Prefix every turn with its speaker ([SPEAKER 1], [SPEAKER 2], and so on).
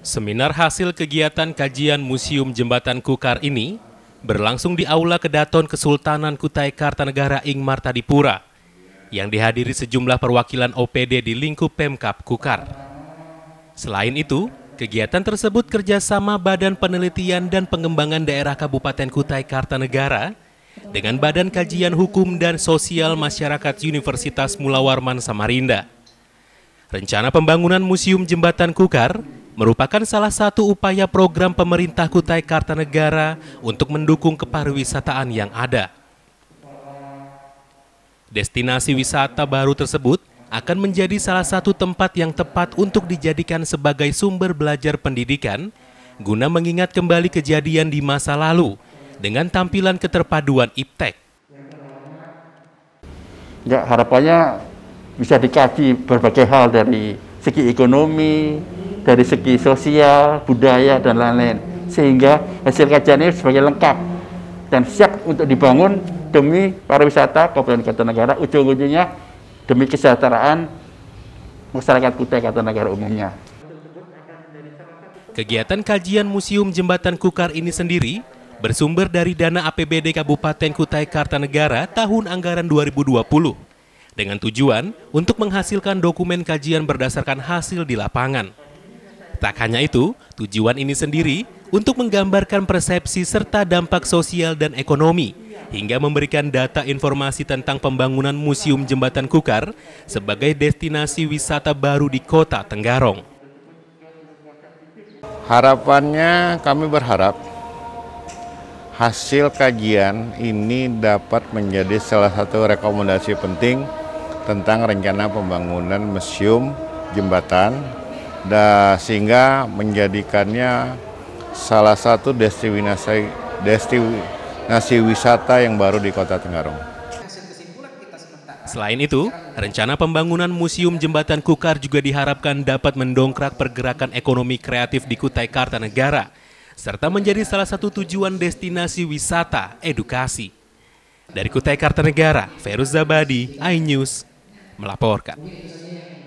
[SPEAKER 1] Seminar hasil kegiatan kajian Museum Jembatan Kukar ini berlangsung di Aula Kedaton Kesultanan Kutai Kartanegara Ing Martadipura yang dihadiri sejumlah perwakilan OPD di lingkup Pemkap Kukar. Selain itu, kegiatan tersebut kerjasama Badan Penelitian dan Pengembangan Daerah Kabupaten Kutai Kartanegara dengan Badan Kajian Hukum dan Sosial Masyarakat Universitas Mulawarman Samarinda. Rencana pembangunan Museum Jembatan Kukar merupakan salah satu upaya program pemerintah Kutai Kartanegara untuk mendukung kepariwisataan yang ada. Destinasi wisata baru tersebut akan menjadi salah satu tempat yang tepat untuk dijadikan sebagai sumber belajar pendidikan guna mengingat kembali kejadian di masa lalu dengan tampilan keterpaduan IPTEK.
[SPEAKER 2] Ya, harapannya bisa dikaji berbagai hal dari segi ekonomi, dari segi sosial, budaya, dan lain-lain. Sehingga hasil kajian ini sebagai lengkap dan siap untuk dibangun demi pariwisata Kabupaten Kartanegara, ujung-ujungnya demi kesejahteraan masyarakat Kutai Kartanegara umumnya.
[SPEAKER 1] Kegiatan kajian Museum Jembatan Kukar ini sendiri bersumber dari dana APBD Kabupaten Kutai Kartanegara tahun anggaran 2020 dengan tujuan untuk menghasilkan dokumen kajian berdasarkan hasil di lapangan. Tak hanya itu, tujuan ini sendiri untuk menggambarkan persepsi serta dampak sosial dan ekonomi, hingga memberikan data informasi tentang pembangunan Museum Jembatan Kukar sebagai destinasi wisata baru di kota Tenggarong.
[SPEAKER 3] Harapannya kami berharap hasil kajian ini dapat menjadi salah satu rekomendasi penting tentang rencana pembangunan Museum Jembatan dan sehingga menjadikannya salah satu destinasi destinasi wisata yang baru di Kota Tenggarong.
[SPEAKER 1] Selain itu, rencana pembangunan Museum Jembatan Kukar juga diharapkan dapat mendongkrak pergerakan ekonomi kreatif di Kutai Kartanegara, serta menjadi salah satu tujuan destinasi wisata edukasi. Dari Kutai Kartanegara, Feruz Zabadi, iNews,
[SPEAKER 3] melaporkan.